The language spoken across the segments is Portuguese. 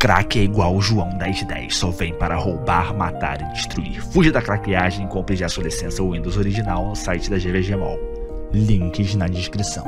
Crack é igual o João 1010, só vem para roubar, matar e destruir. Fuja da craqueagem e compre já sua licença Windows original no site da GVG Mall. Links na descrição.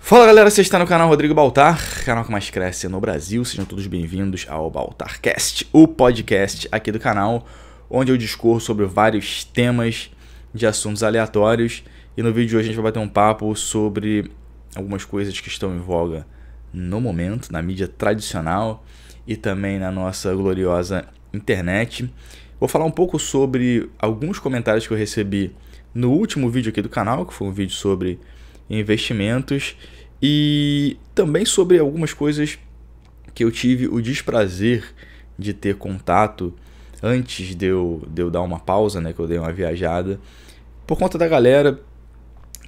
Fala galera, você está no canal Rodrigo Baltar, canal que mais cresce no Brasil. Sejam todos bem-vindos ao Baltarcast, o podcast aqui do canal, onde eu discorro sobre vários temas de assuntos aleatórios. E no vídeo de hoje a gente vai bater um papo sobre algumas coisas que estão em voga no momento, na mídia tradicional e também na nossa gloriosa internet. Vou falar um pouco sobre alguns comentários que eu recebi no último vídeo aqui do canal, que foi um vídeo sobre investimentos, e também sobre algumas coisas que eu tive o desprazer de ter contato antes de eu, de eu dar uma pausa, né, que eu dei uma viajada, por conta da galera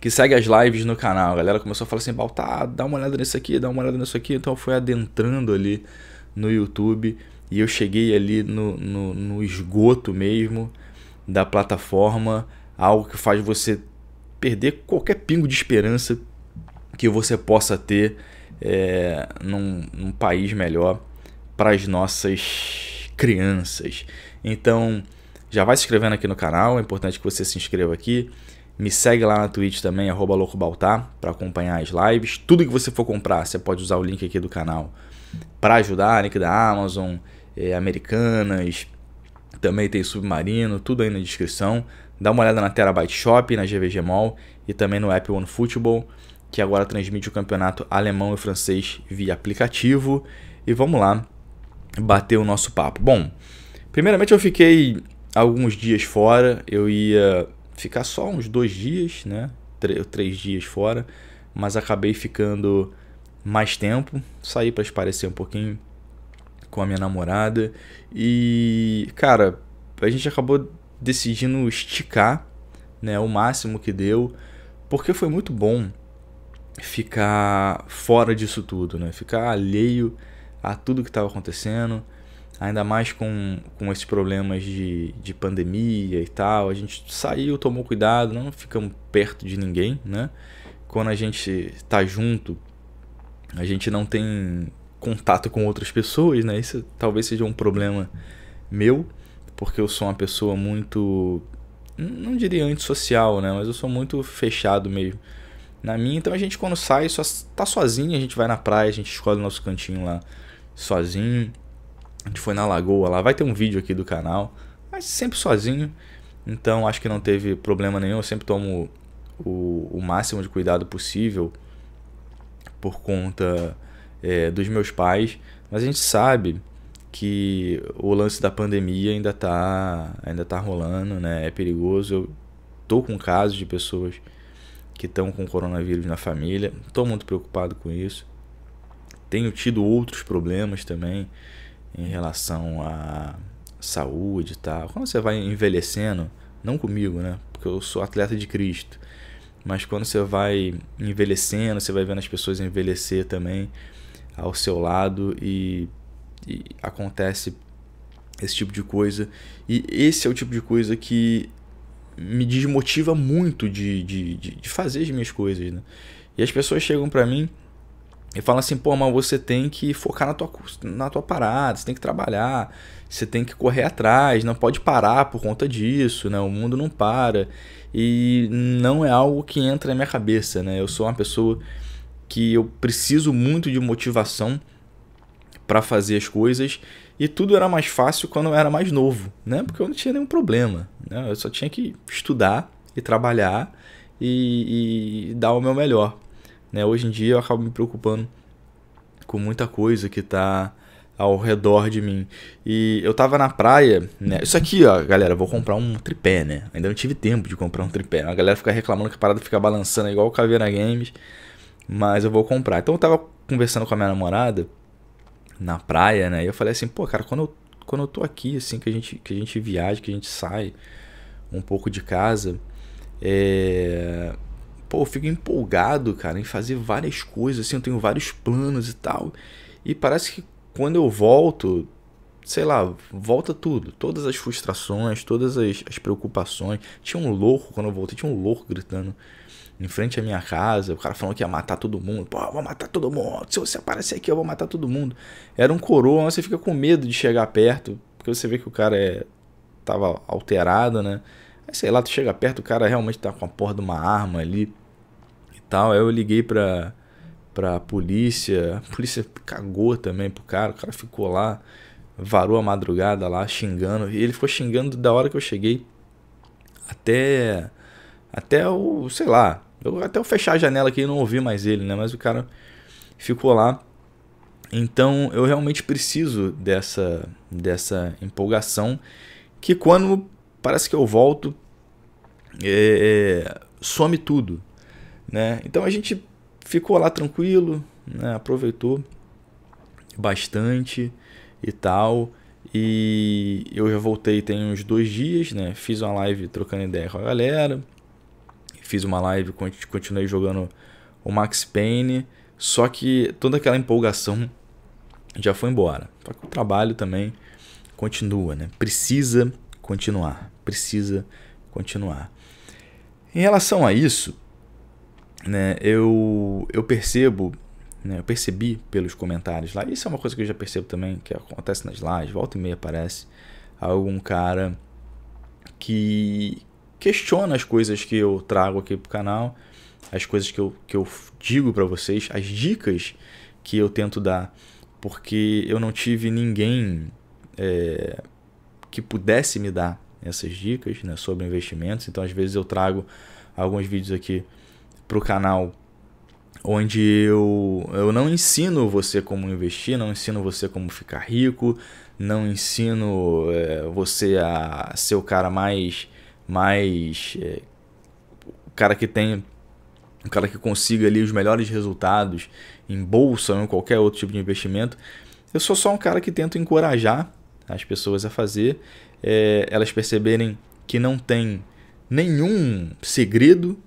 que segue as lives no canal. A galera começou a falar assim, Baltar, tá, dá uma olhada nisso aqui, dá uma olhada nisso aqui. Então eu fui adentrando ali no YouTube e eu cheguei ali no, no, no esgoto mesmo da plataforma, algo que faz você perder qualquer pingo de esperança que você possa ter é, num, num país melhor para as nossas crianças. Então, já vai se inscrevendo aqui no canal, é importante que você se inscreva aqui. Me segue lá na Twitch também, @loucobaltar, para acompanhar as lives. Tudo que você for comprar, você pode usar o link aqui do canal para ajudar, link da Amazon, eh, Americanas, também tem Submarino, tudo aí na descrição. Dá uma olhada na Terabyte Shop, na GVG Mall e também no app One Football que agora transmite o campeonato alemão e francês via aplicativo. E vamos lá bater o nosso papo. Bom, primeiramente eu fiquei alguns dias fora, eu ia ficar só uns dois dias, né? três dias fora, mas acabei ficando mais tempo, saí para esparecer um pouquinho com a minha namorada e, cara, a gente acabou decidindo esticar, né, o máximo que deu, porque foi muito bom ficar fora disso tudo, né? Ficar alheio a tudo que estava acontecendo ainda mais com, com esses problemas de, de pandemia e tal. A gente saiu, tomou cuidado, não ficamos perto de ninguém, né? Quando a gente tá junto, a gente não tem contato com outras pessoas, né? Isso talvez seja um problema meu, porque eu sou uma pessoa muito. Não diria antissocial, né? Mas eu sou muito fechado mesmo. Na minha, então a gente quando sai, só tá sozinho, a gente vai na praia, a gente escolhe o nosso cantinho lá sozinho a gente foi na lagoa lá, vai ter um vídeo aqui do canal, mas sempre sozinho. Então acho que não teve problema nenhum, eu sempre tomo o, o máximo de cuidado possível por conta é, dos meus pais, mas a gente sabe que o lance da pandemia ainda tá, ainda tá rolando, né? É perigoso. Eu tô com casos de pessoas que estão com coronavírus na família. Estou muito preocupado com isso. Tenho tido outros problemas também em relação à saúde e tal. Quando você vai envelhecendo, não comigo, né? Porque eu sou atleta de Cristo. Mas quando você vai envelhecendo, você vai vendo as pessoas envelhecer também ao seu lado e, e acontece esse tipo de coisa. E esse é o tipo de coisa que me desmotiva muito de, de, de, de fazer as minhas coisas, né? E as pessoas chegam para mim e fala assim, pô, mas você tem que focar na tua, na tua parada, você tem que trabalhar, você tem que correr atrás, não pode parar por conta disso, né? O mundo não para. E não é algo que entra na minha cabeça, né? Eu sou uma pessoa que eu preciso muito de motivação para fazer as coisas e tudo era mais fácil quando eu era mais novo, né? Porque eu não tinha nenhum problema, né? Eu só tinha que estudar e trabalhar e, e dar o meu melhor. Né? Hoje em dia eu acabo me preocupando com muita coisa que está ao redor de mim. E eu tava na praia, né? Isso aqui, ó, galera, vou comprar um tripé, né? Ainda não tive tempo de comprar um tripé. A galera fica reclamando que a parada fica balançando igual o Caveira Games, mas eu vou comprar. Então eu tava conversando com a minha namorada na praia, né? E eu falei assim, pô, cara, quando eu, quando eu tô aqui, assim, que a, gente, que a gente viaja, que a gente sai um pouco de casa, é pô, eu fico empolgado, cara, em fazer várias coisas, assim, eu tenho vários planos e tal. E parece que quando eu volto, sei lá, volta tudo. Todas as frustrações, todas as, as, preocupações. Tinha um louco quando eu voltei, tinha um louco gritando em frente à minha casa. O cara falando que ia matar todo mundo. Pô, eu vou matar todo mundo. Se você aparecer aqui, eu vou matar todo mundo. Era um coroa, você fica com medo de chegar perto, porque você vê que o cara é, tava alterado, né? Aí sei lá, tu chega perto, o cara realmente tá com a porra de uma arma ali tal. Aí eu liguei pra, pra polícia, a polícia cagou também pro cara, o cara ficou lá, varou a madrugada lá, xingando. E ele ficou xingando da hora que eu cheguei até. Até o. sei lá. Eu, até eu fechar a janela aqui não ouvi mais ele, né? Mas o cara ficou lá. Então eu realmente preciso dessa, dessa empolgação que quando parece que eu volto é, é some tudo, né? Então a gente ficou lá tranquilo, né? aproveitou bastante e tal. E eu já voltei tem uns dois dias, né? Fiz uma live trocando ideia com a galera. Fiz uma live, continuei jogando o Max Payne. Só que toda aquela empolgação já foi embora. Só que o trabalho também continua, né? Precisa continuar. Precisa continuar. Em relação a isso, né, eu, eu percebo, né, eu percebi pelos comentários lá, isso é uma coisa que eu já percebo também, que acontece nas lives, volta e meia aparece algum cara que questiona as coisas que eu trago aqui pro canal, as coisas que eu, que eu digo para vocês, as dicas que eu tento dar, porque eu não tive ninguém é, que pudesse me dar essas dicas né, sobre investimentos, então às vezes eu trago alguns vídeos aqui para o canal onde eu, eu não ensino você como investir, não ensino você como ficar rico, não ensino é, você a ser o cara mais. mais é, o cara que tem. O cara que consiga ali os melhores resultados em bolsa ou em qualquer outro tipo de investimento. Eu sou só um cara que tento encorajar as pessoas a fazer, é, elas perceberem que não tem nenhum segredo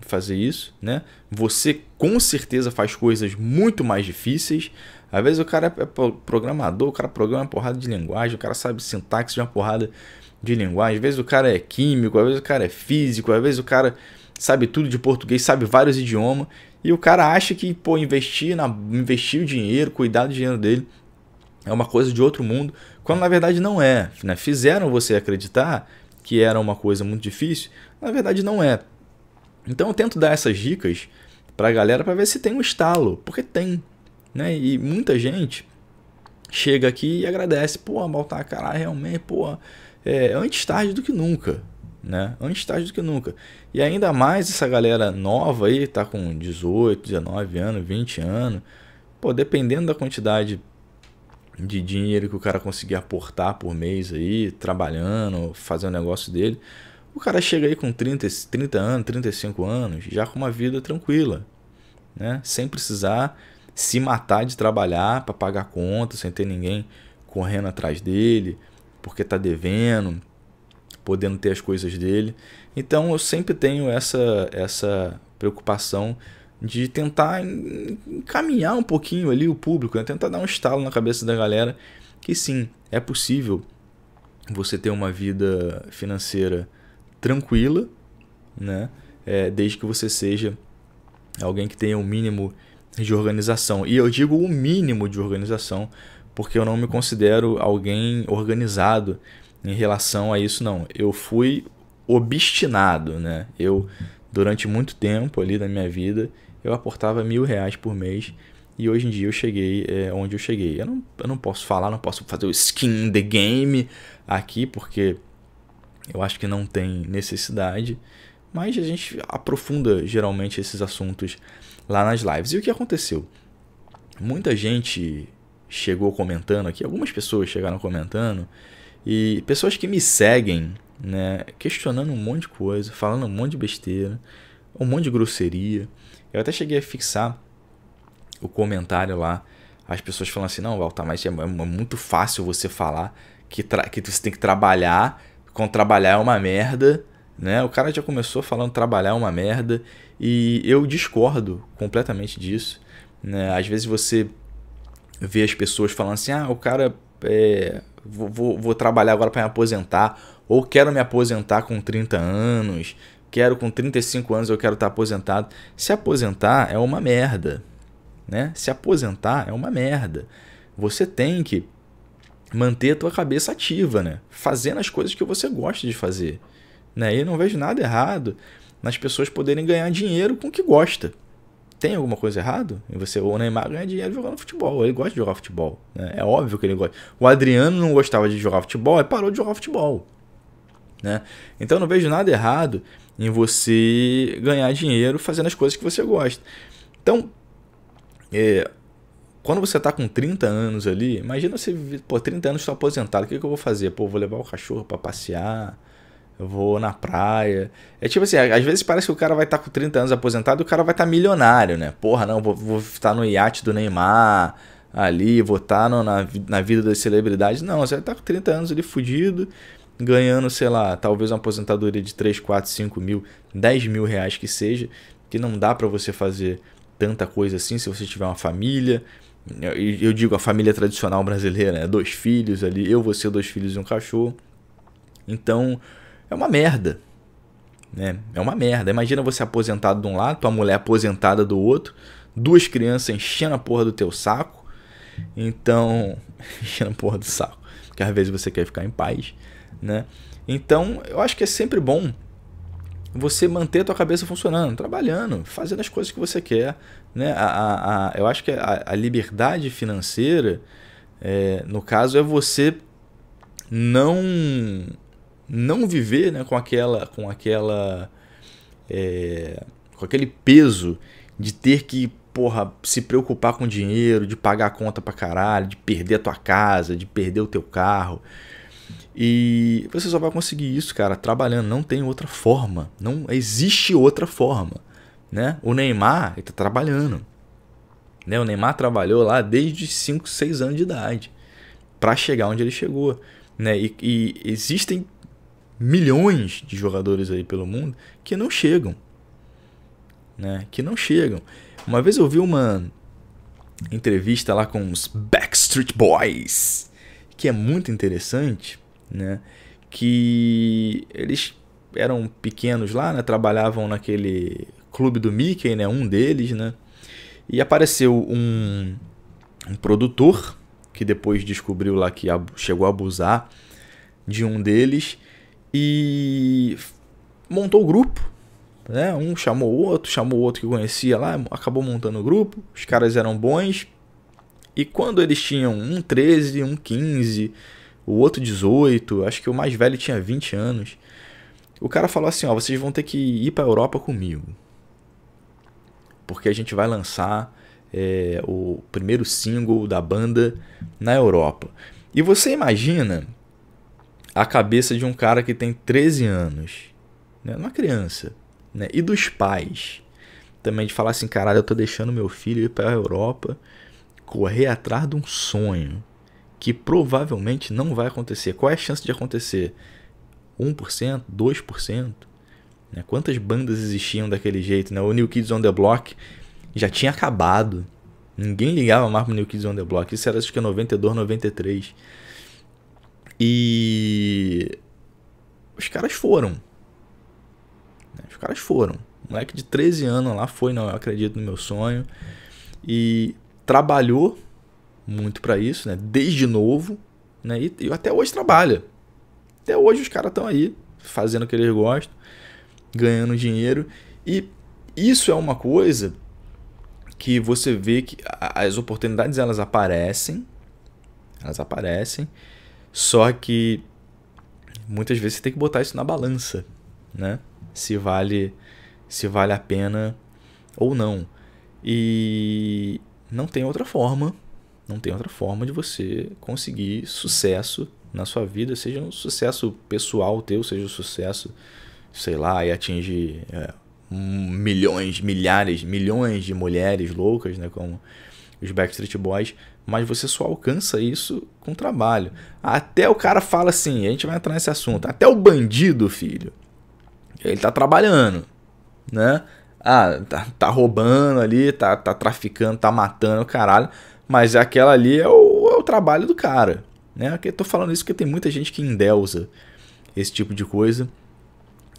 fazer isso, né? Você com certeza faz coisas muito mais difíceis. Às vezes o cara é, é programador, o cara programa uma porrada de linguagem, o cara sabe sintaxe de uma porrada de linguagem. Às vezes o cara é químico, às vezes o cara é físico, às vezes o cara sabe tudo de português, sabe vários idiomas. E o cara acha que, pô, investir, na, investir o dinheiro, cuidar do dinheiro dele é uma coisa de outro mundo, quando na verdade não é. Né? Fizeram você acreditar que era uma coisa muito difícil, na verdade não é. Então eu tento dar essas dicas para a galera para ver se tem um estalo, porque tem, né? E muita gente chega aqui e agradece, pô, a caralho, realmente, pô, é, é antes tarde do que nunca, né? Antes tarde do que nunca. E ainda mais essa galera nova aí, tá com 18, 19 anos, 20 anos, pô, dependendo da quantidade de dinheiro que o cara conseguir aportar por mês aí, trabalhando, fazer o negócio dele, o cara chega aí com 30, 30 anos, 35 anos, já com uma vida tranquila, né? Sem precisar se matar de trabalhar para pagar conta, sem ter ninguém correndo atrás dele, porque tá devendo, podendo ter as coisas dele. Então eu sempre tenho essa essa preocupação de tentar encaminhar um pouquinho ali o público, né? tentar dar um estalo na cabeça da galera que sim, é possível você ter uma vida financeira tranquila, né? É, desde que você seja alguém que tenha o um mínimo de organização. E eu digo o mínimo de organização, porque eu não me considero alguém organizado em relação a isso, não. Eu fui obstinado, né? Eu, durante muito tempo ali na minha vida, eu aportava mil reais por mês e hoje em dia eu cheguei é, onde eu cheguei. Eu não, eu não posso falar, não posso fazer o skin the game aqui, porque eu acho que não tem necessidade, mas a gente aprofunda geralmente esses assuntos lá nas lives. E o que aconteceu? Muita gente chegou comentando aqui, algumas pessoas chegaram comentando, e pessoas que me seguem, né, questionando um monte de coisa, falando um monte de besteira, um monte de grosseria. Eu até cheguei a fixar o comentário lá, as pessoas falando assim: não, Walter, mas é, é muito fácil você falar que, que você tem que trabalhar com trabalhar é uma merda, né? O cara já começou falando trabalhar é uma merda e eu discordo completamente disso. Né? Às vezes você vê as pessoas falando assim, ah, o cara é, vou, vou, vou trabalhar agora para me aposentar ou quero me aposentar com 30 anos, quero com 35 anos eu quero estar tá aposentado. Se aposentar é uma merda, né? Se aposentar é uma merda. Você tem que manter a tua cabeça ativa, né? Fazendo as coisas que você gosta de fazer. Né? E eu não vejo nada errado nas pessoas poderem ganhar dinheiro com o que gosta. Tem alguma coisa errada você? O Neymar ganha dinheiro jogando futebol. Ele gosta de jogar futebol. Né? É óbvio que ele gosta. O Adriano não gostava de jogar futebol e parou de jogar futebol. Né? Então eu não vejo nada errado em você ganhar dinheiro fazendo as coisas que você gosta. Então, é, quando você tá com 30 anos ali, imagina você, pô, 30 anos tô aposentado, o que, que eu vou fazer? Pô, vou levar o cachorro para passear, eu vou na praia. É tipo assim, às vezes parece que o cara vai estar tá com 30 anos aposentado e o cara vai estar tá milionário, né? Porra, não, vou estar tá no iate do Neymar, ali, vou estar tá na, na vida das celebridades. Não, você vai tá com 30 anos ali fudido, ganhando, sei lá, talvez uma aposentadoria de 3, 4, 5 mil, 10 mil reais que seja, que não dá para você fazer tanta coisa assim se você tiver uma família eu, digo a família tradicional brasileira, né? Dois filhos ali, eu, você, dois filhos e um cachorro. Então, é uma merda. Né? É uma merda. Imagina você aposentado de um lado, tua mulher aposentada do outro, duas crianças enchendo a porra do teu saco. Então, enchendo a porra do saco, porque às vezes você quer ficar em paz, né? Então, eu acho que é sempre bom você manter a tua cabeça funcionando, trabalhando, fazendo as coisas que você quer. Né? A, a, a eu acho que a, a liberdade financeira, é, no caso, é você não não viver né, com aquela com aquela é, com aquele peso de ter que porra, se preocupar com dinheiro, de pagar a conta pra caralho, de perder a tua casa, de perder o teu carro, e você só vai conseguir isso, cara, trabalhando. Não tem outra forma. Não existe outra forma. Né? O Neymar está trabalhando. Né? O Neymar trabalhou lá desde 5, 6 anos de idade para chegar onde ele chegou. Né? E, e existem milhões de jogadores aí pelo mundo que não chegam. Né? Que não chegam. Uma vez eu vi uma entrevista lá com os Backstreet Boys, que é muito interessante né? Que eles eram pequenos lá, né? Trabalhavam naquele clube do Mickey, né? Um deles, né? E apareceu um, um produtor que depois descobriu lá que chegou a abusar de um deles e montou o grupo, né? Um chamou o outro, chamou o outro que conhecia lá, acabou montando o grupo. Os caras eram bons. E quando eles tinham um 13, um 15, o outro 18, acho que o mais velho tinha 20 anos. O cara falou assim: ó, vocês vão ter que ir para a Europa comigo. Porque a gente vai lançar é, o primeiro single da banda na Europa. E você imagina a cabeça de um cara que tem 13 anos, né? uma criança, né? e dos pais também de falar assim: caralho, eu tô deixando meu filho ir para a Europa correr atrás de um sonho que provavelmente não vai acontecer. Qual é a chance de acontecer? 1%, 2%? Né? Quantas bandas existiam daquele jeito? Né? O New Kids on the Block já tinha acabado. Ninguém ligava mais pro New Kids on the Block. Isso era acho que 92, 93. E os caras foram. Né? Os caras foram. Um moleque de 13 anos lá foi, não, eu acredito no meu sonho. E trabalhou muito para isso, né? Desde novo, né? E, e até hoje trabalha. Até hoje os caras estão aí fazendo o que eles gostam, ganhando dinheiro e isso é uma coisa que você vê que as oportunidades elas aparecem, elas aparecem, só que muitas vezes você tem que botar isso na balança, né? Se vale se vale a pena ou não. E não tem outra forma não tem outra forma de você conseguir sucesso na sua vida, seja um sucesso pessoal teu, seja um sucesso, sei lá, e atingir é, milhões, milhares, milhões de mulheres loucas, né? Como os Backstreet Boys, mas você só alcança isso com trabalho. Até o cara fala assim, a gente vai entrar nesse assunto, até o bandido, filho, ele tá trabalhando, né? Ah, tá, tá roubando ali, tá, tá traficando, tá matando, caralho. Mas aquela ali é o, é o trabalho do cara. Né? Eu tô falando isso porque tem muita gente que endeusa esse tipo de coisa.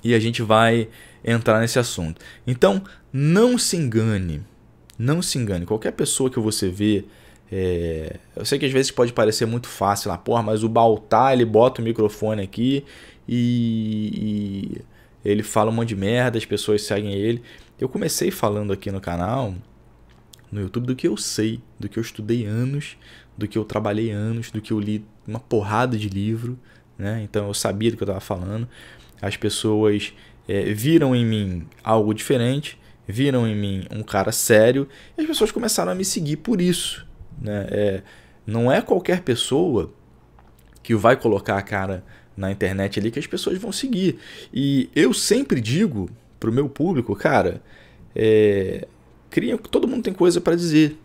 E a gente vai entrar nesse assunto. Então, não se engane. Não se engane. Qualquer pessoa que você vê. É... Eu sei que às vezes pode parecer muito fácil lá, porra, mas o Baltar ele bota o microfone aqui e... e ele fala um monte de merda, as pessoas seguem ele. Eu comecei falando aqui no canal no YouTube do que eu sei, do que eu estudei anos, do que eu trabalhei anos, do que eu li uma porrada de livro, né? Então eu sabia do que eu estava falando. As pessoas é, viram em mim algo diferente, viram em mim um cara sério, e as pessoas começaram a me seguir por isso, né? É, não é qualquer pessoa que vai colocar a cara na internet ali que as pessoas vão seguir. E eu sempre digo pro meu público, cara, é, cria todo mundo tem coisa para dizer.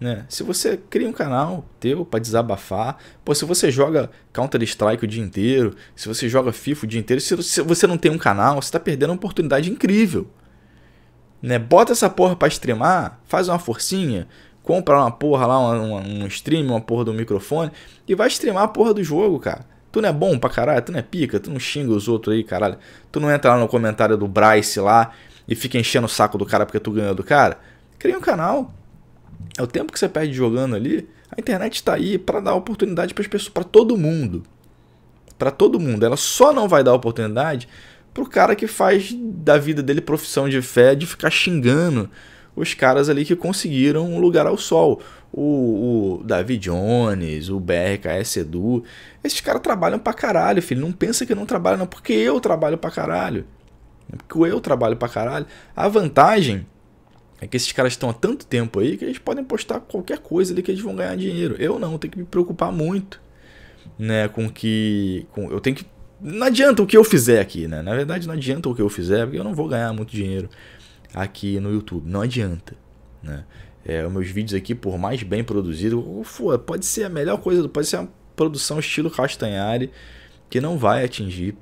Né? Se você cria um canal teu para desabafar, pô, se você joga Counter Strike o dia inteiro, se você joga FIFA o dia inteiro, se você não tem um canal, você está perdendo uma oportunidade incrível. Né? Bota essa porra para streamar, faz uma forcinha, compra uma porra lá, uma, uma, um stream, uma porra do microfone e vai streamar a porra do jogo, cara. Tu não é bom pra caralho, tu não é pica, tu não xinga os outros aí, caralho. Tu não entra lá no comentário do Bryce lá e fica enchendo o saco do cara porque tu ganhou do cara, cria um canal. É o tempo que você perde jogando ali. A internet está aí para dar oportunidade para as pessoas, para todo mundo. Para todo mundo. Ela só não vai dar oportunidade pro cara que faz da vida dele profissão de fé de ficar xingando os caras ali que conseguiram um lugar ao sol. O, o Davi Jones, o BRKS Edu, esses caras trabalham pra caralho, filho. Não pensa que não trabalham, não, porque eu trabalho pra caralho. Porque eu trabalho pra caralho. A vantagem é que esses caras estão há tanto tempo aí que eles podem postar qualquer coisa ali que eles vão ganhar dinheiro. Eu não, tenho que me preocupar muito, né, com que com, eu tenho que não adianta o que eu fizer aqui, né? Na verdade não adianta o que eu fizer, porque eu não vou ganhar muito dinheiro aqui no YouTube. Não adianta, né? É, os meus vídeos aqui, por mais bem produzido, pode ser a melhor coisa, pode ser uma produção estilo Castanhari que não vai atingir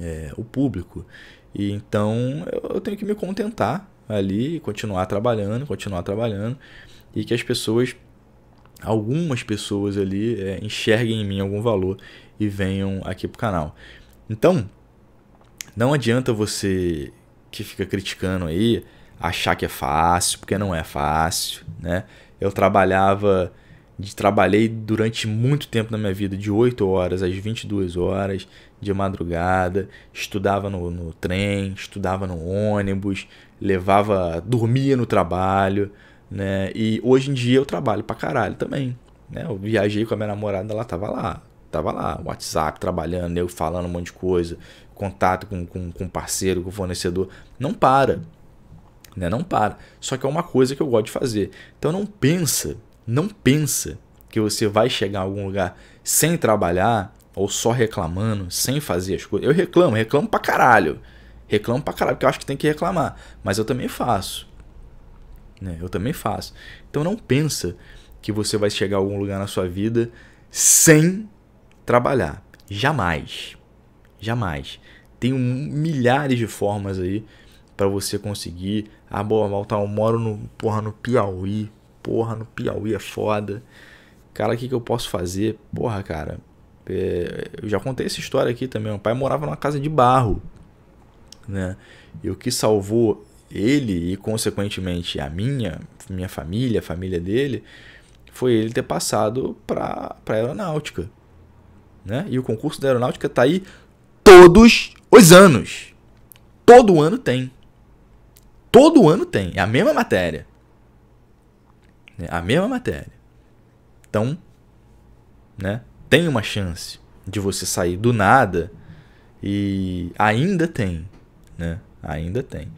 é, o público. E então eu tenho que me contentar ali, continuar trabalhando, continuar trabalhando e que as pessoas, algumas pessoas ali, é, enxerguem em mim algum valor e venham aqui pro canal. Então, não adianta você que fica criticando aí achar que é fácil, porque não é fácil, né? Eu trabalhava de trabalhei durante muito tempo na minha vida, de 8 horas às 22 horas, de madrugada, estudava no, no trem, estudava no ônibus, levava, dormia no trabalho, né? E hoje em dia eu trabalho pra caralho também, né? Eu viajei com a minha namorada, ela tava lá, tava lá, WhatsApp trabalhando, eu falando um monte de coisa, contato com, com, com parceiro, com fornecedor, não para, né? Não para. Só que é uma coisa que eu gosto de fazer. Então não pensa não pensa que você vai chegar a algum lugar sem trabalhar ou só reclamando, sem fazer as coisas. Eu reclamo, reclamo pra caralho. Reclamo pra caralho, porque eu acho que tem que reclamar. Mas eu também faço. Né? Eu também faço. Então não pensa que você vai chegar a algum lugar na sua vida sem trabalhar. Jamais. Jamais. Tem um, milhares de formas aí para você conseguir. Ah, boa, Malta, eu moro no, porra, no Piauí porra, no Piauí é foda. Cara, o que, que eu posso fazer? Porra, cara, é, eu já contei essa história aqui também. Meu pai morava numa casa de barro, né? E o que salvou ele e, consequentemente, a minha, minha família, a família dele, foi ele ter passado para a aeronáutica. Né? E o concurso da aeronáutica tá aí todos os anos. Todo ano tem. Todo ano tem. É a mesma matéria. Né? A mesma matéria. Então, né? Tem uma chance de você sair do nada e ainda tem, né? Ainda tem.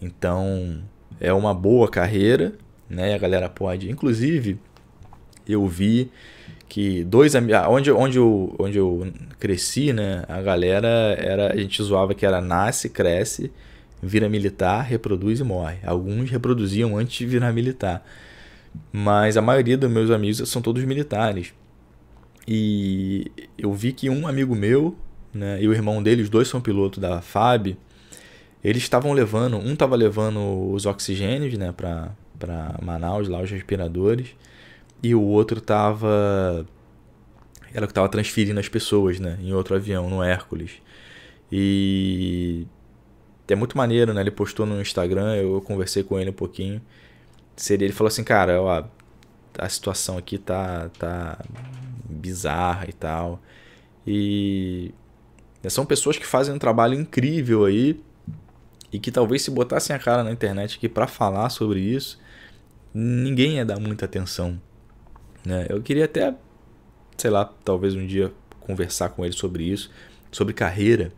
Então, é uma boa carreira, né? A galera pode, inclusive, eu vi que dois amigos. Ah, onde, onde, eu, onde eu cresci, né? A galera era. A gente zoava que era nasce, cresce, vira militar, reproduz e morre. Alguns reproduziam antes de virar militar mas a maioria dos meus amigos são todos militares. E eu vi que um amigo meu né, e o irmão dele, os dois são piloto da FAB, eles estavam levando, um estava levando os oxigênios né, para Manaus, lá os respiradores, e o outro estava. Era que estava transferindo as pessoas né, em outro avião, no Hércules. E é muito maneiro, né? Ele postou no Instagram, eu conversei com ele um pouquinho seria ele falou assim, cara, ó, a situação aqui tá, tá bizarra e tal. E né, são pessoas que fazem um trabalho incrível aí e que talvez se botassem a cara na internet aqui para falar sobre isso, ninguém ia dar muita atenção. Né? Eu queria até, sei lá, talvez um dia conversar com ele sobre isso, sobre carreira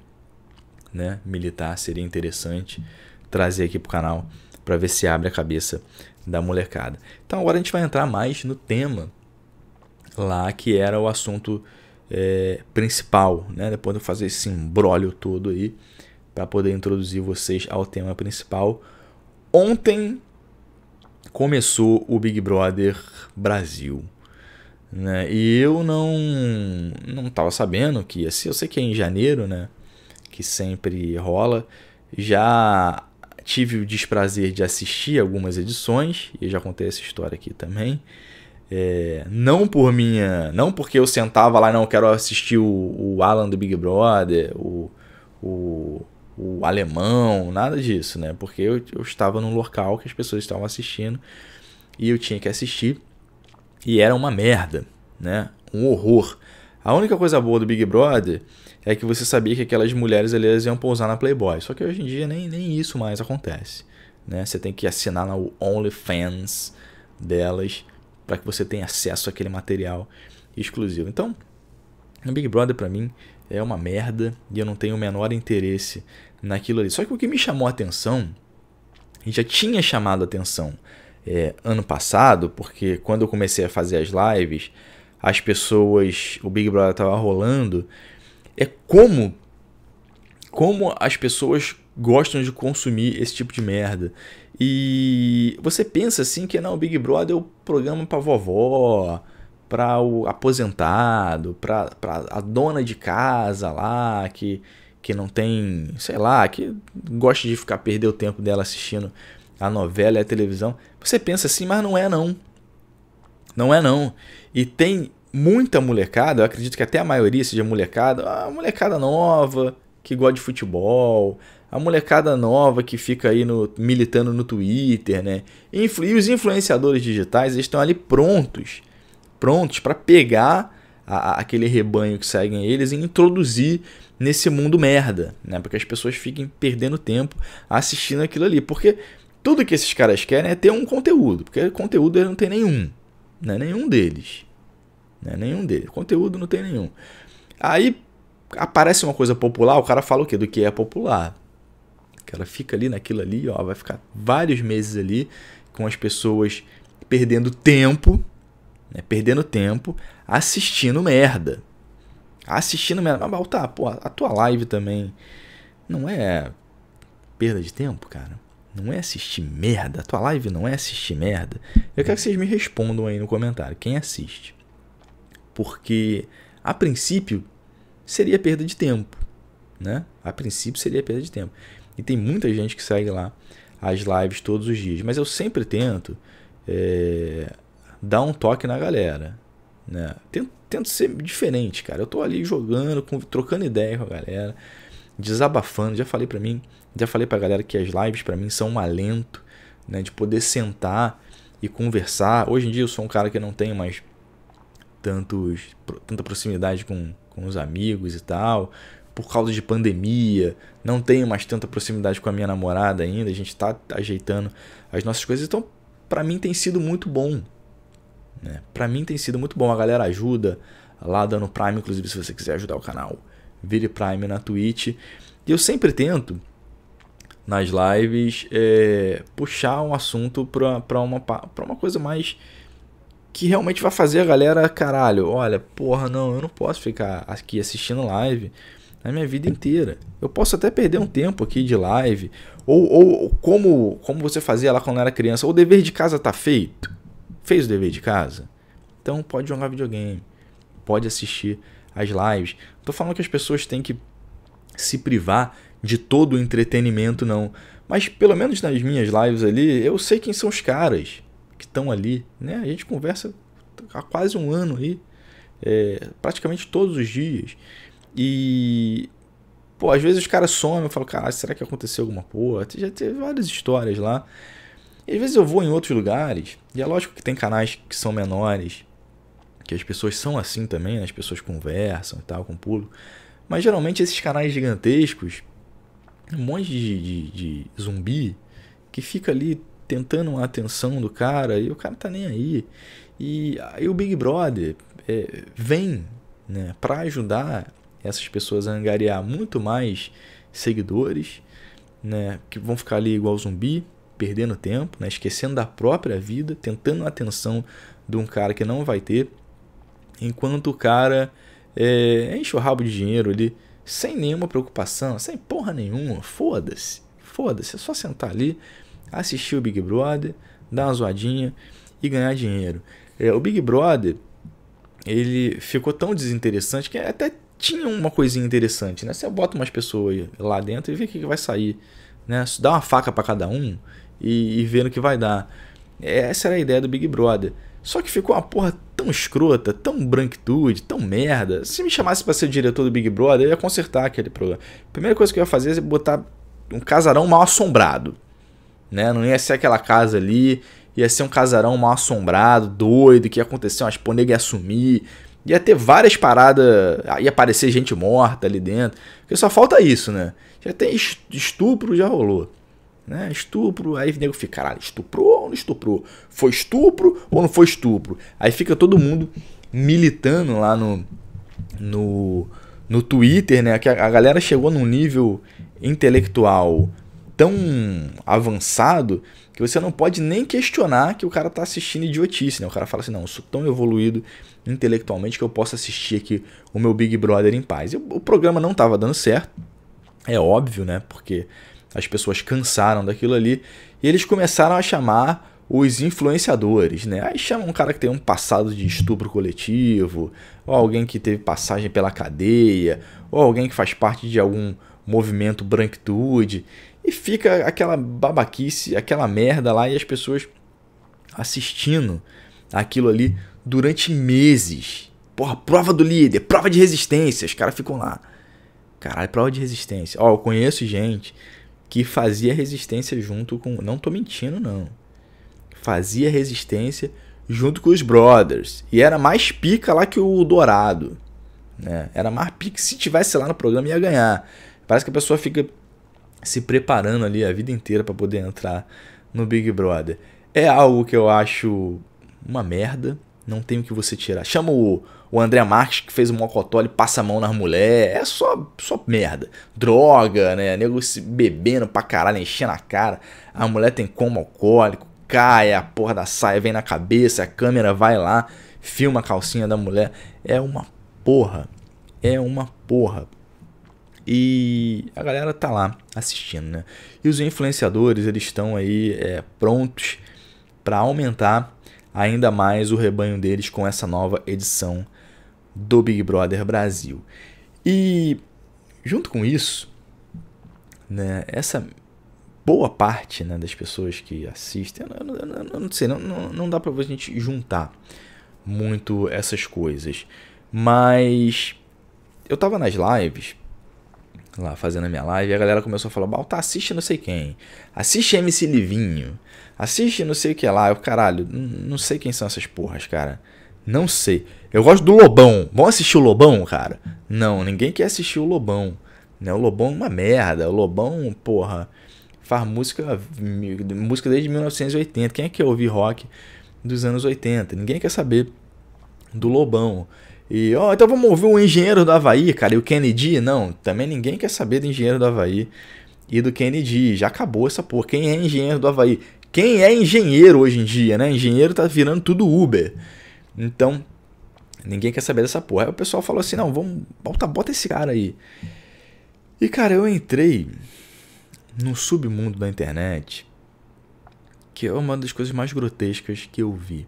né, militar, seria interessante trazer aqui pro canal para ver se abre a cabeça da molecada. Então agora a gente vai entrar mais no tema lá que era o assunto é, principal, né? Depois de eu fazer esse embrólio todo aí para poder introduzir vocês ao tema principal. Ontem começou o Big Brother Brasil. Né? E eu não não estava sabendo que assim, eu sei que é em janeiro, né? Que sempre rola. Já tive o desprazer de assistir algumas edições, e já contei essa história aqui também. É, não por minha. Não porque eu sentava lá, não, quero assistir o, o Alan do Big Brother, o, o, o alemão, nada disso, né? Porque eu, eu estava num local que as pessoas estavam assistindo e eu tinha que assistir. E era uma merda, né? Um horror. A única coisa boa do Big Brother é que você sabia que aquelas mulheres elas iam pousar na Playboy. Só que hoje em dia nem, nem isso mais acontece. Né? Você tem que assinar o OnlyFans delas para que você tenha acesso àquele material exclusivo. Então, o Big Brother para mim é uma merda e eu não tenho o menor interesse naquilo ali. Só que o que me chamou a atenção, e já tinha chamado a atenção é, ano passado, porque quando eu comecei a fazer as lives, as pessoas, o Big Brother estava rolando é como como as pessoas gostam de consumir esse tipo de merda. E você pensa assim que não, o Big Brother é o programa para vovó, para o aposentado, para a dona de casa lá que que não tem, sei lá, que gosta de ficar perder o tempo dela assistindo a novela e a televisão. Você pensa assim, mas não é não. Não é não. E tem muita molecada, eu acredito que até a maioria seja molecada, a molecada nova que gosta de futebol, a molecada nova que fica aí no, militando no Twitter, né? Influ e os influenciadores digitais eles estão ali prontos, prontos para pegar a, a, aquele rebanho que seguem eles e introduzir nesse mundo merda, né? Porque as pessoas fiquem perdendo tempo assistindo aquilo ali, porque tudo que esses caras querem é ter um conteúdo, porque conteúdo eles não tem nenhum, né? Nenhum deles. Né? Nenhum deles. Conteúdo não tem nenhum. Aí aparece uma coisa popular, o cara fala o quê? Do que é popular. O cara fica ali naquilo ali, ó, vai ficar vários meses ali com as pessoas perdendo tempo, né? Perdendo tempo assistindo merda. Assistindo merda. Mas tá, pô, a tua live também não é perda de tempo, cara. Não é assistir merda. A tua live não é assistir merda. Eu quero que vocês me respondam aí no comentário. Quem assiste? porque a princípio seria perda de tempo, né? A princípio seria perda de tempo. E tem muita gente que segue lá as lives todos os dias, mas eu sempre tento é, dar um toque na galera, né? Tento, tento ser diferente, cara. Eu tô ali jogando, trocando ideia com a galera, desabafando. Já falei para mim, já falei para a galera que as lives para mim são um alento, né? De poder sentar e conversar. Hoje em dia eu sou um cara que não tem mais tantos, tanta proximidade com, com os amigos e tal, por causa de pandemia, não tenho mais tanta proximidade com a minha namorada ainda, a gente está ajeitando as nossas coisas, então para mim tem sido muito bom. Né? Para mim tem sido muito bom, a galera ajuda lá dando Prime, inclusive se você quiser ajudar o canal, vire Prime na Twitch. E eu sempre tento nas lives é, puxar um assunto para uma, pra uma coisa mais que realmente vai fazer a galera, caralho, olha, porra, não, eu não posso ficar aqui assistindo live a minha vida inteira. Eu posso até perder um tempo aqui de live, ou, ou, como, como você fazia lá quando era criança, o dever de casa tá feito. Fez o dever de casa? Então pode jogar videogame, pode assistir as lives. Não tô falando que as pessoas têm que se privar de todo o entretenimento, não. Mas pelo menos nas minhas lives ali, eu sei quem são os caras que estão ali, né? A gente conversa há quase um ano aí, é, praticamente todos os dias. E, pô, às vezes os caras somem, eu falo, cara, será que aconteceu alguma coisa? Já teve várias histórias lá. E às vezes eu vou em outros lugares, e é lógico que tem canais que são menores, que as pessoas são assim também, né? as pessoas conversam e tal com o Mas geralmente esses canais gigantescos, um monte de, de, de zumbi que fica ali tentando a atenção do cara e o cara tá nem aí. E aí o Big Brother é, vem né, para ajudar essas pessoas a angariar muito mais seguidores, né, que vão ficar ali igual zumbi, perdendo tempo, né, esquecendo da própria vida, tentando a atenção de um cara que não vai ter, enquanto o cara é, enche o rabo de dinheiro ali, sem nenhuma preocupação, sem porra nenhuma, foda-se, foda-se, é só sentar ali, assistir o Big Brother, dar uma zoadinha e ganhar dinheiro. É, o Big Brother, ele ficou tão desinteressante que até tinha uma coisinha interessante, né? Você bota umas pessoas lá dentro e vê o que vai sair, né? Dá uma faca para cada um e, e vendo o que vai dar. Essa era a ideia do Big Brother. Só que ficou uma porra tão escrota, tão branquitude, tão merda. Se me chamasse para ser diretor do Big Brother, eu ia consertar aquele programa. A primeira coisa que eu ia fazer é botar um casarão mal assombrado né? Não ia ser aquela casa ali, ia ser um casarão mal assombrado, doido, que ia acontecer umas ponegas ia assumir, ia ter várias paradas, ah, ia aparecer gente morta ali dentro, porque só falta isso, né? Já tem estupro, já rolou. Né? Estupro, aí o nego fica, caralho, estuprou ou não estuprou? Foi estupro ou não foi estupro? Aí fica todo mundo militando lá no, no, no Twitter, né? Que a, a galera chegou num nível intelectual tão avançado que você não pode nem questionar que o cara está assistindo idiotice, né? O cara fala assim, não, eu sou tão evoluído intelectualmente que eu posso assistir aqui o meu Big Brother em paz. E o programa não estava dando certo, é óbvio, né? Porque as pessoas cansaram daquilo ali e eles começaram a chamar os influenciadores, né? Aí chama um cara que tem um passado de estupro coletivo, ou alguém que teve passagem pela cadeia, ou alguém que faz parte de algum movimento branquitude. E fica aquela babaquice, aquela merda lá e as pessoas assistindo aquilo ali durante meses. Porra, prova do líder, prova de resistência. Os caras ficam lá. Caralho, prova de resistência. Ó, eu conheço gente que fazia resistência junto com. Não tô mentindo, não. Fazia resistência junto com os brothers. E era mais pica lá que o Dourado. Né? Era mais pica. Se tivesse lá no programa, ia ganhar. Parece que a pessoa fica se preparando ali a vida inteira para poder entrar no Big Brother. É algo que eu acho uma merda. Não tem o que você tirar. Chama o, o André Marques que fez o mocotó, e passa a mão nas mulheres. É só, só merda. Droga, né? Nego se bebendo pra caralho, enchendo a cara. A mulher tem coma alcoólico, cai, a porra da saia vem na cabeça, a câmera vai lá, filma a calcinha da mulher. É uma porra. É uma porra e a galera tá lá assistindo, né? E os influenciadores eles estão aí é, prontos para aumentar ainda mais o rebanho deles com essa nova edição do Big Brother Brasil. E junto com isso, né, essa boa parte né, das pessoas que assistem, eu não, eu eu não sei, não, não dá para a gente juntar muito essas coisas, mas eu tava nas lives lá fazendo a minha live, e a galera começou a falar, Baltar, assiste não sei quem, assiste MC Livinho, assiste não sei o que lá. Eu, caralho, não sei quem são essas porras, cara. Não sei. Eu gosto do Lobão. Vamos assistir o Lobão, cara? Não, ninguém quer assistir o Lobão. Né? O Lobão é uma merda. O Lobão, porra, faz música, música desde 1980. Quem é que ouve rock dos anos 80? Ninguém quer saber do Lobão. E, ó, oh, então vamos ouvir um engenheiro do Havaí, cara, e o Kennedy? Não, também ninguém quer saber do engenheiro do Havaí e do Kennedy. Já acabou essa porra. Quem é engenheiro do Havaí? Quem é engenheiro hoje em dia, né? Engenheiro tá virando tudo Uber. Então, ninguém quer saber dessa porra. Aí o pessoal falou assim: não, vamos, bota, bota esse cara aí. E, cara, eu entrei no submundo da internet, que é uma das coisas mais grotescas que eu vi.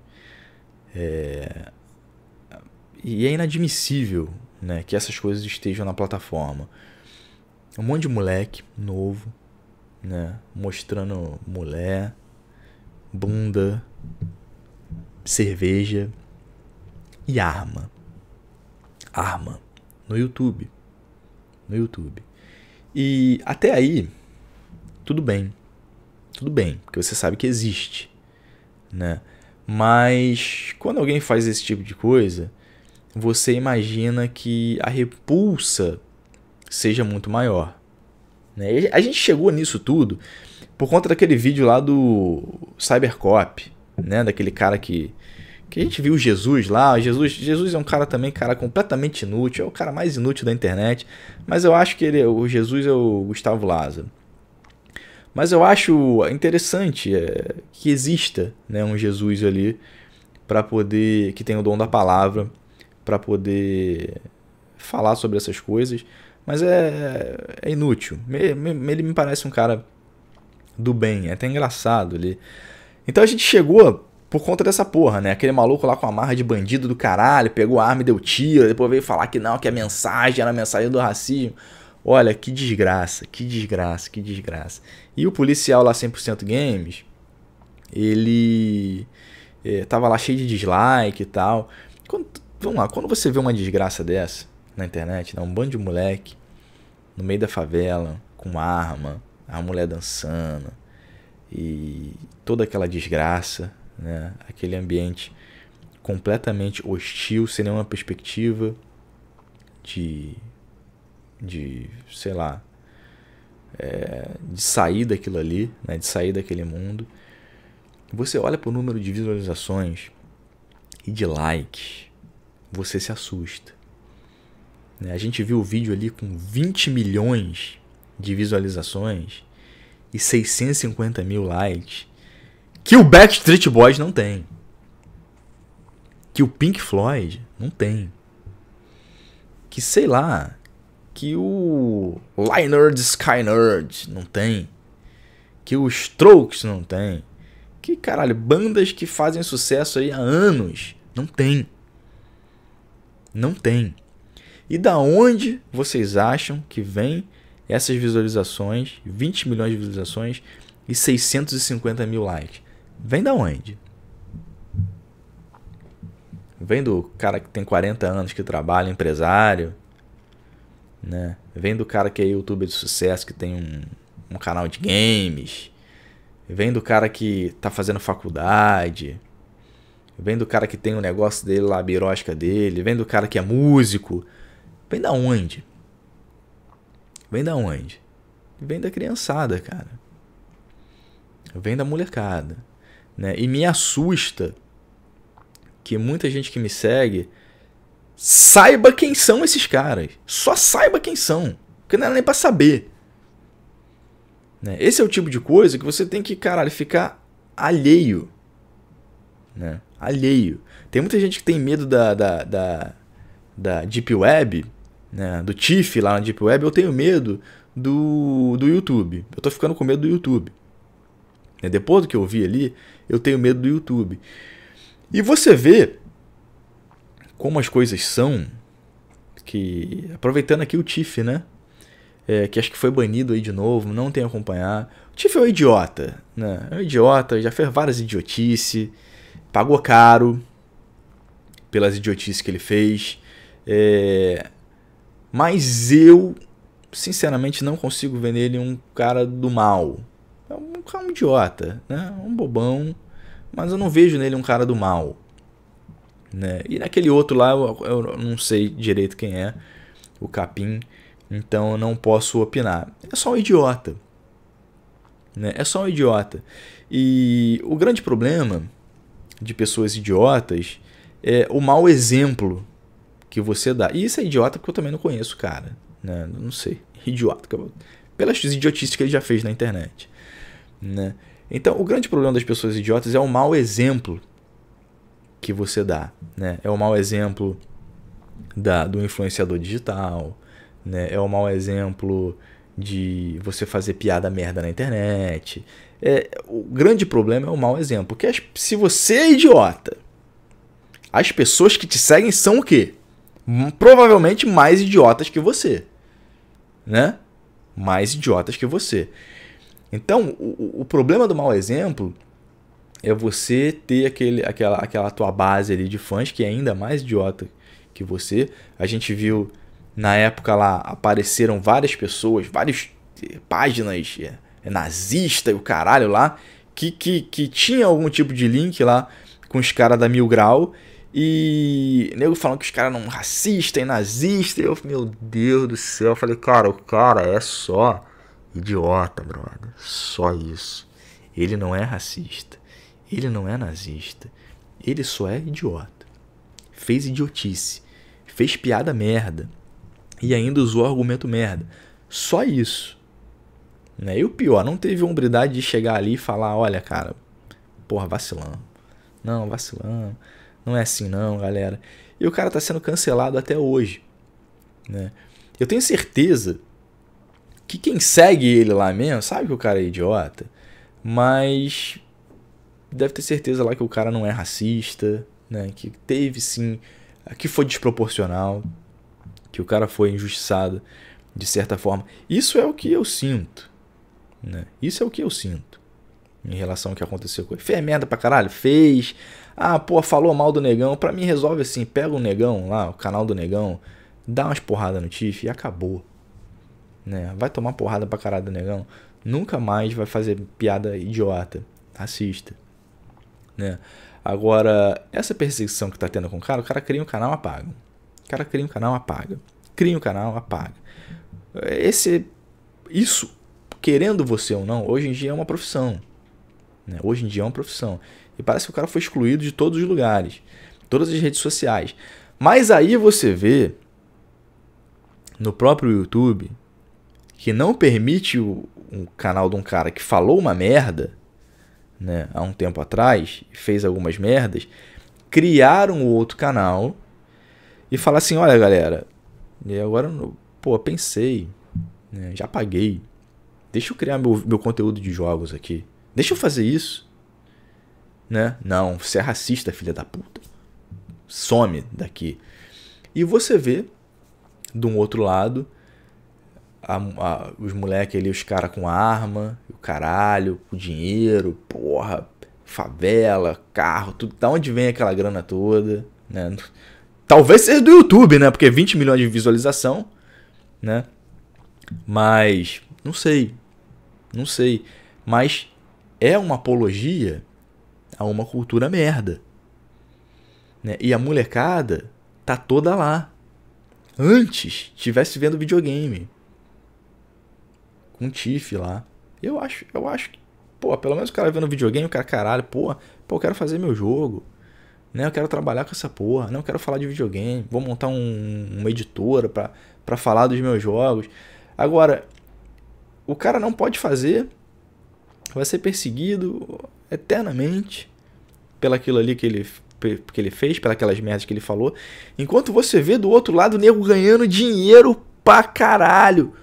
É, e é inadmissível né, que essas coisas estejam na plataforma. Um monte de moleque novo, né? Mostrando mulher, bunda, cerveja e arma. Arma. No YouTube. No YouTube. E até aí, tudo bem. Tudo bem, porque você sabe que existe, né? Mas quando alguém faz esse tipo de coisa, você imagina que a repulsa seja muito maior. Né? A gente chegou nisso tudo por conta daquele vídeo lá do Cybercop, né? Daquele cara que que a gente viu Jesus lá, Jesus, Jesus é um cara também, cara completamente inútil, é o cara mais inútil da internet, mas eu acho que ele, o Jesus é o Gustavo Lázaro. Mas eu acho interessante é, que exista, né, um Jesus ali para poder que tenha o dom da palavra para poder falar sobre essas coisas, mas é, é inútil. Ele me parece um cara do bem, é até engraçado ele. Então a gente chegou por conta dessa porra, né? Aquele maluco lá com a marra de bandido do caralho, pegou a arma e deu tiro, depois veio falar que não, que a mensagem era a mensagem do racismo. Olha, que desgraça, que desgraça, que desgraça. E o policial lá 100% Games, ele é, tava lá cheio de dislike e tal. Quando Vamos lá, quando você vê uma desgraça dessa na internet, né? um bando de moleque no meio da favela, com arma, a mulher dançando, e toda aquela desgraça, né? aquele ambiente completamente hostil, sem nenhuma perspectiva de, de sei lá, é, de sair daquilo ali, né? de sair daquele mundo. Você olha para o número de visualizações e de likes você se assusta. Né? A gente viu o vídeo ali com 20 milhões de visualizações e 650 mil likes que o Backstreet Boys não tem. Que o Pink Floyd não tem. Que sei lá, que o Lynyrd Skynyrd não tem. Que o Strokes não tem. Que caralho, bandas que fazem sucesso aí há anos não tem. Não tem. E da onde vocês acham que vem essas visualizações, 20 milhões de visualizações e 650 mil likes? Vem da onde? Vem do cara que tem 40 anos que trabalha, empresário, né? Vem do cara que é youtuber de sucesso, que tem um, um canal de games. Vem do cara que tá fazendo faculdade. Vem do cara que tem o um negócio dele lá, a birótica dele. Vem do cara que é músico. Vem da onde? Vem da onde? Vem da criançada, cara. Vem da molecada. Né? E me assusta que muita gente que me segue saiba quem são esses caras. Só saiba quem são. Porque não era nem pra saber. Né? Esse é o tipo de coisa que você tem que, caralho, ficar alheio. Né? alheio. Tem muita gente que tem medo da, da, da, da Deep Web, né, do TIFF lá na Deep Web. Eu tenho medo do, do YouTube. Eu tô ficando com medo do YouTube. Né, depois do que eu vi ali, eu tenho medo do YouTube. E você vê como as coisas são, que aproveitando aqui o TIFF, né? É, que acho que foi banido aí de novo, não tem acompanhar. O TIFF é um idiota, né? É um idiota, já fez várias idiotices pagou caro pelas idiotices que ele fez. É... Mas eu, sinceramente, não consigo ver nele um cara do mal. É um cara um idiota, né? Um bobão. Mas eu não vejo nele um cara do mal. Né? E naquele outro lá, eu, eu não sei direito quem é, o Capim. Então eu não posso opinar. É só um idiota. Né? É só um idiota. E o grande problema de pessoas idiotas é o mau exemplo que você dá. E isso é idiota porque eu também não conheço, cara. Né? Não sei. Idiota. Pelas idiotices que ele já fez na internet. Né? Então, o grande problema das pessoas idiotas é o mau exemplo que você dá. Né? É o mau exemplo da, do influenciador digital, né? é o mau exemplo de você fazer piada merda na internet, é, o grande problema é o mau exemplo. Porque as, se você é idiota, as pessoas que te seguem são o quê? Provavelmente mais idiotas que você. Né? Mais idiotas que você. Então, o, o problema do mau exemplo é você ter aquele, aquela, aquela tua base ali de fãs que é ainda mais idiota que você. A gente viu na época lá apareceram várias pessoas, várias eh, páginas. É, nazista e o caralho lá, que, que, que tinha algum tipo de link lá com os caras da Mil Grau. E nego falando que os caras não racista e nazista. E eu, meu Deus do céu, eu falei, cara, o cara é só idiota, brother. Só isso. Ele não é racista. Ele não é nazista. Ele só é idiota. Fez idiotice. Fez piada merda. E ainda usou argumento merda. Só isso. Né? E o pior, não teve hombridade de chegar ali e falar, olha, cara, porra, vacilão. Não, vacilão. Não é assim não, galera. E o cara tá sendo cancelado até hoje. Né? Eu tenho certeza que quem segue ele lá mesmo sabe que o cara é idiota, mas deve ter certeza lá que o cara não é racista, né? Que teve sim, que foi desproporcional, que o cara foi injustiçado de certa forma. Isso é o que eu sinto, né? Isso é o que eu sinto em relação ao que aconteceu com ele. Fez merda pra caralho? Fez. Ah, pô, falou mal do negão. Pra mim resolve assim, pega o negão lá, o canal do negão, dá umas porradas no Tiff e acabou. Né? Vai tomar porrada pra caralho do negão. Nunca mais vai fazer piada idiota, assista Né? Agora, essa perseguição que tá tendo com o cara, o cara cria um canal, apaga. O cara cria um canal, apaga. Cria um canal, apaga. Esse, isso querendo você ou não, hoje em dia é uma profissão. Né? Hoje em dia é uma profissão. E parece que o cara foi excluído de todos os lugares, todas as redes sociais. Mas aí você vê no próprio YouTube que não permite o, canal de um cara que falou uma merda né, há um tempo atrás, fez algumas merdas, criar um outro canal e falar assim: olha galera, e agora, pô, pensei, né, já paguei, Deixa eu criar meu, meu conteúdo de jogos aqui. Deixa eu fazer isso. Né? Não, você é racista, filha da puta. Some daqui. E você vê, de um outro lado, a, a, os moleques ali, os caras com arma, o caralho, o dinheiro, porra, favela, carro, tudo. Da onde vem aquela grana toda, né? Talvez seja do YouTube, né? Porque 20 milhões de visualização, né? Mas, não sei. Não sei. Mas é uma apologia a uma cultura merda. Né? E a molecada tá toda lá. Antes tivesse vendo videogame. Com Tiff lá. Eu acho, eu acho que, pô, pelo menos o cara vendo videogame, o cara caralho, pô, pô, eu quero fazer meu jogo. Né? Eu quero trabalhar com essa porra. Não, eu quero falar de videogame. Vou montar um, uma editora pra, pra falar dos meus jogos. Agora, o cara não pode fazer, vai ser perseguido eternamente pelaquilo ali que ele, que ele fez, pelaquelas merdas que ele falou. Enquanto você vê do outro lado o nego ganhando dinheiro pra caralho,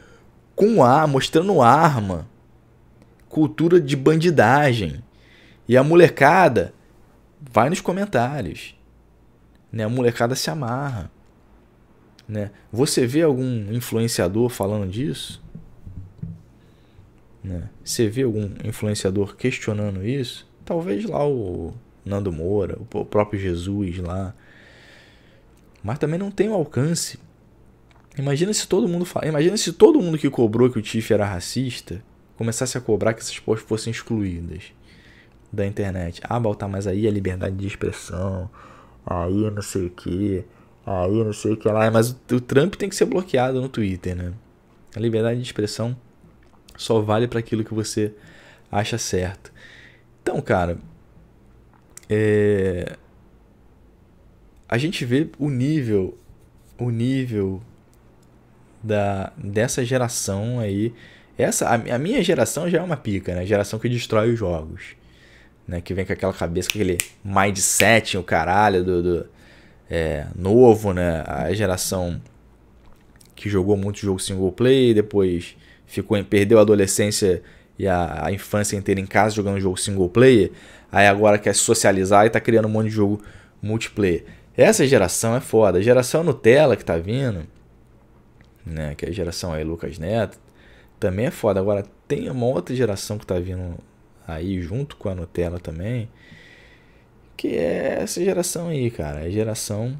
com ar, mostrando arma, cultura de bandidagem. E a molecada vai nos comentários. Né? A molecada se amarra. Né? Você vê algum influenciador falando disso? Né? Você vê algum influenciador questionando isso? Talvez lá o Nando Moura, o próprio Jesus lá. Mas também não tem o alcance. Imagina se todo mundo fala, imagina se todo mundo que cobrou que o Tiff era racista começasse a cobrar que essas postas fossem excluídas da internet. Ah, Baltar, mas aí a é liberdade de expressão, aí não sei o que, aí não sei o que lá. Mas o Trump tem que ser bloqueado no Twitter, né? A liberdade de expressão só vale para aquilo que você acha certo. Então, cara, é... a gente vê o nível, o nível da dessa geração aí. Essa, a, a minha geração já é uma pica, né? A geração que destrói os jogos. Né, que vem com aquela cabeça, com aquele mindset, o caralho, do, do é, novo, né? A geração que jogou muito jogo single play, depois ficou perdeu a adolescência e a, a, infância inteira em casa jogando um jogo single player, aí agora quer socializar e tá criando um monte de jogo multiplayer. Essa geração é foda. A geração Nutella que tá vindo, né, que é a geração aí Lucas Neto, também é foda. Agora tem uma outra geração que tá vindo aí junto com a Nutella também, que é essa geração aí, cara. É a geração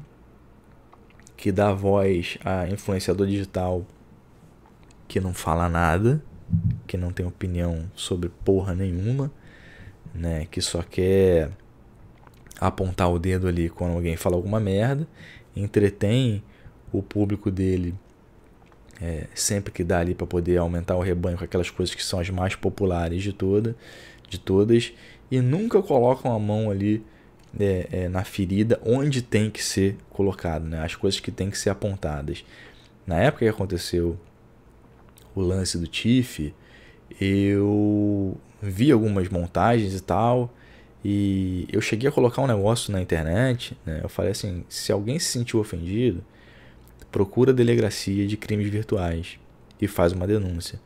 que dá voz a influenciador digital que não fala nada, que não tem opinião sobre porra nenhuma, né? Que só quer apontar o dedo ali quando alguém fala alguma merda, entretém o público dele é, sempre que dá ali para poder aumentar o rebanho com aquelas coisas que são as mais populares de toda, de todas, e nunca colocam a mão ali é, é, na ferida onde tem que ser colocado, né? As coisas que tem que ser apontadas. Na época que aconteceu o lance do Tiff, eu vi algumas montagens e tal. E eu cheguei a colocar um negócio na internet, né? Eu falei assim, se alguém se sentiu ofendido, procura a delegacia de crimes virtuais e faz uma denúncia.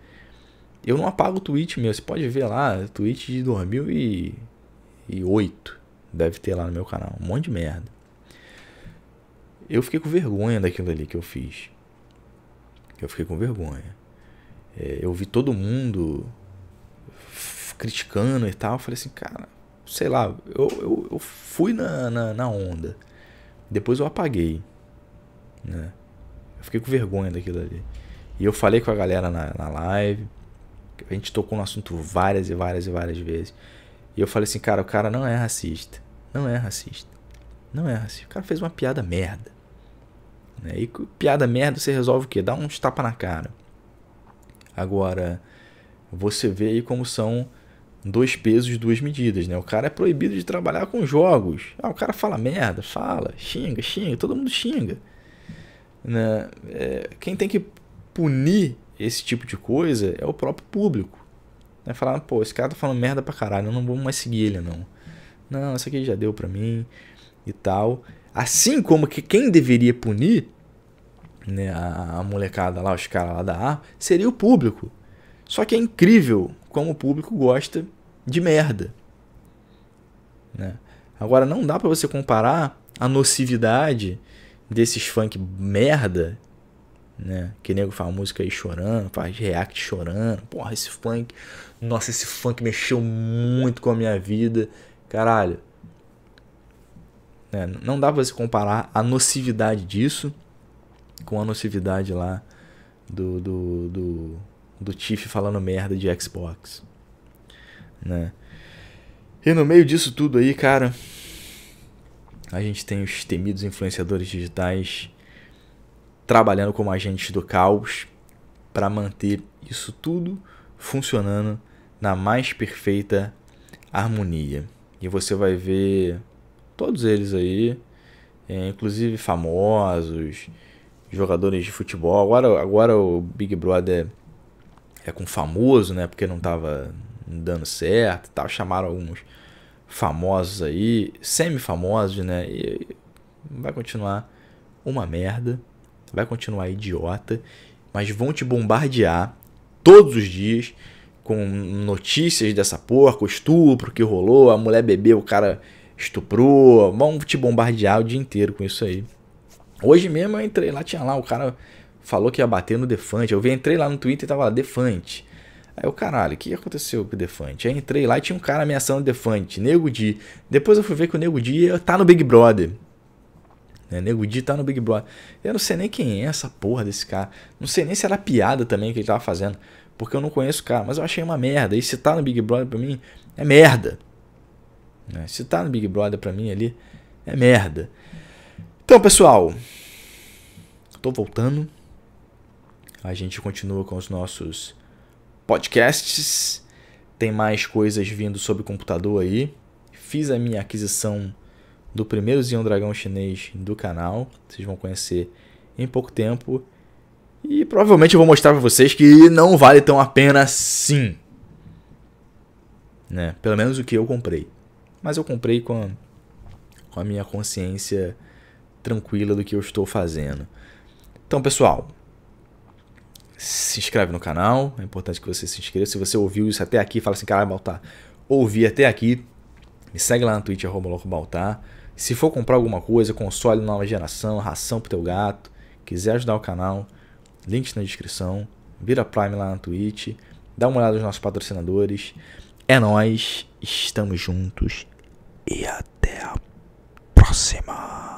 Eu não apago o tweet meu, você pode ver lá, tweet de 2008, deve ter lá no meu canal, um monte de merda. Eu fiquei com vergonha daquilo ali que eu fiz. Eu fiquei com vergonha. É, eu vi todo mundo criticando e tal. Eu falei assim, cara, sei lá, eu, eu, eu fui na, na, na, onda. Depois eu apaguei. Né? Eu fiquei com vergonha daquilo ali. E eu falei com a galera na, na live. A gente tocou no assunto várias e várias e várias vezes. E eu falei assim, cara, o cara não é racista. Não é racista. Não é racista. O cara fez uma piada merda. Né? E piada merda você resolve o quê? Dá uns tapa na cara. Agora, você vê aí como são dois pesos, duas medidas, né? O cara é proibido de trabalhar com jogos. Ah, o cara fala merda, fala, xinga, xinga, todo mundo xinga. Né? É, quem tem que punir esse tipo de coisa é o próprio público. Né? Falar, pô, esse cara tá falando merda pra caralho, eu não vou mais seguir ele, não. Não, isso aqui já deu pra mim e tal. Assim como que quem deveria punir né, a, a molecada lá, os caras lá da A seria o público. Só que é incrível como o público gosta de merda. Né? Agora, não dá para você comparar a nocividade desses funk merda, né? Que nego faz música aí chorando, faz react chorando. Porra, esse funk, nossa, esse funk mexeu muito com a minha vida, caralho. É, não dá pra você comparar a nocividade disso com a nocividade lá do, do, do, do Tiff falando merda de Xbox. Né? E no meio disso tudo aí, cara, a gente tem os temidos influenciadores digitais trabalhando como agentes do caos para manter isso tudo funcionando na mais perfeita harmonia. E você vai ver todos eles aí, é, inclusive famosos, jogadores de futebol. Agora, agora o Big Brother é, com famoso, né? Porque não tava dando certo e tal. Chamaram alguns famosos aí, semi-famosos, né? E vai continuar uma merda, vai continuar idiota, mas vão te bombardear todos os dias com notícias dessa porra o estupro que rolou, a mulher bebeu, o cara estuprou, vão te bombardear o dia inteiro com isso aí. Hoje mesmo eu entrei lá, tinha lá, o cara falou que ia bater no Defante. Eu entrei lá no Twitter e tava lá, Defante. Aí eu, caralho, o que aconteceu com o Defante? Aí entrei lá e tinha um cara ameaçando o Defante, Nego Di. Depois eu fui ver que o Nego Di tá no Big Brother. Né? Nego Di tá no Big Brother. Eu não sei nem quem é essa porra desse cara. Não sei nem se era piada também que ele tava fazendo. Porque eu não conheço o cara. Mas eu achei uma merda. E se tá no Big Brother pra mim, é merda. Né, se tá no Big Brother pra mim ali, é merda. Então, pessoal, estou voltando. A gente continua com os nossos podcasts. Tem mais coisas vindo sobre computador aí. Fiz a minha aquisição do primeiro Zion Dragão chinês do canal. Vocês vão conhecer em pouco tempo. E provavelmente eu vou mostrar para vocês que não vale tão a pena sim. Né? Pelo menos o que eu comprei. Mas eu comprei com a, com a minha consciência tranquila do que eu estou fazendo. Então, pessoal, se inscreve no canal, é importante que você se inscreva. Se você ouviu isso até aqui, fala assim, caralho, Baltar, ouvi até aqui, me segue lá no Twitch, Baltar. Se for comprar alguma coisa, console nova geração, ração pro teu gato, quiser ajudar o canal, links na descrição, vira Prime lá na Twitch, dá uma olhada nos nossos patrocinadores. É nós, estamos juntos e até a próxima.